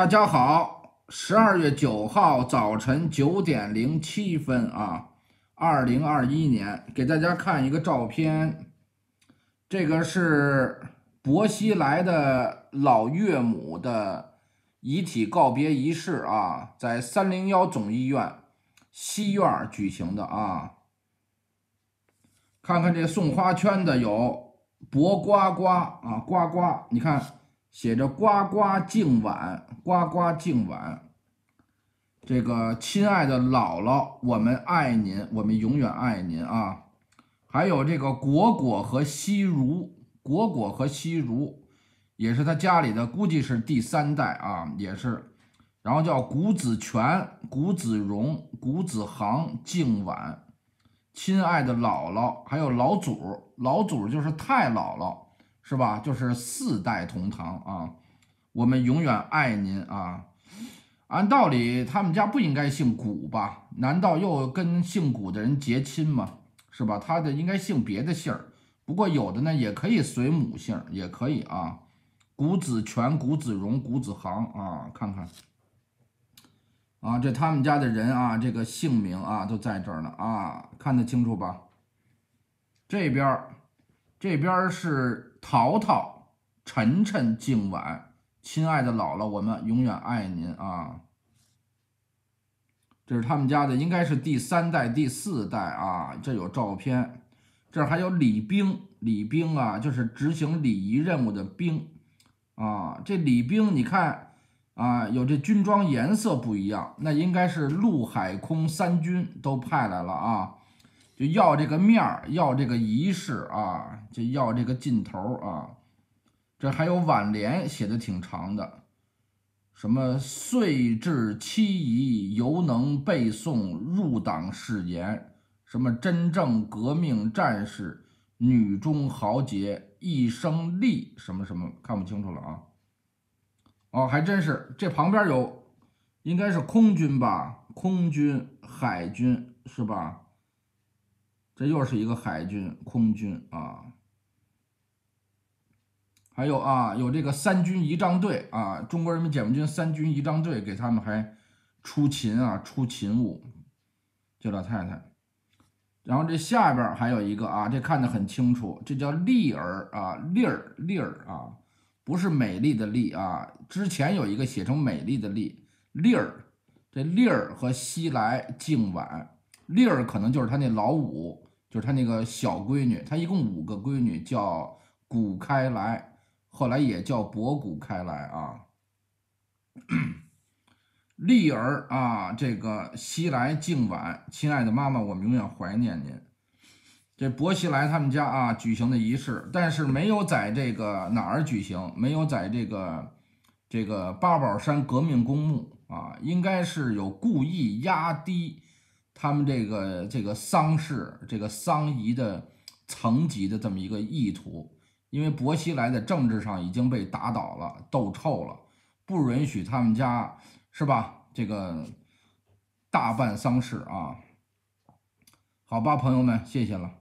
大家好，十二月九号早晨九点零七分啊，二零二一年，给大家看一个照片，这个是薄熙来的老岳母的遗体告别仪式啊，在三零幺总医院西院举行的啊，看看这送花圈的有薄瓜瓜啊瓜瓜，你看。写着“呱呱敬晚，呱呱敬晚”，这个亲爱的姥姥，我们爱您，我们永远爱您啊！还有这个果果和西如，果果和西如也是他家里的，估计是第三代啊，也是。然后叫谷子全、谷子荣、谷子航、敬晚，亲爱的姥姥，还有老祖，老祖就是太姥姥。是吧？就是四代同堂啊，我们永远爱您啊！按道理他们家不应该姓古吧？难道又跟姓古的人结亲吗？是吧？他的应该姓别的姓儿。不过有的呢也可以随母姓，也可以啊。谷子全、谷子荣、谷子航啊，看看啊，这他们家的人啊，这个姓名啊都在这儿呢啊，看得清楚吧？这边儿，这边儿是。淘淘、晨晨、静晚，亲爱的姥姥，我们永远爱您啊！这是他们家的，应该是第三代、第四代啊。这有照片，这还有礼兵，礼兵啊，就是执行礼仪任务的兵啊。这礼兵你看啊，有这军装颜色不一样，那应该是陆海空三军都派来了啊。就要这个面儿，要这个仪式啊，就要这个劲头啊。这还有挽联写的挺长的，什么岁至七仪犹能背诵入党誓言，什么真正革命战士女中豪杰一生力，什么什么，看不清楚了啊。哦，还真是，这旁边有，应该是空军吧，空军、海军是吧？这又是一个海军、空军啊，还有啊，有这个三军仪仗队啊，中国人民解放军三军仪仗队给他们还出勤啊，出勤务，这老太太，然后这下边还有一个啊，这看得很清楚，这叫丽儿啊，丽儿丽儿啊，不是美丽的丽啊，之前有一个写成美丽的丽丽儿，这丽儿和西来敬晚丽儿可能就是他那老五。就是他那个小闺女，他一共五个闺女，叫谷开来，后来也叫博古开来啊，丽儿啊，这个西来静晚，亲爱的妈妈，我们永远怀念您。这薄熙来他们家啊举行的仪式，但是没有在这个哪儿举行，没有在这个这个八宝山革命公墓啊，应该是有故意压低。他们这个这个丧事，这个丧仪的层级的这么一个意图，因为薄熙来在政治上已经被打倒了，斗臭了，不允许他们家是吧？这个大办丧事啊？好吧，朋友们，谢谢了。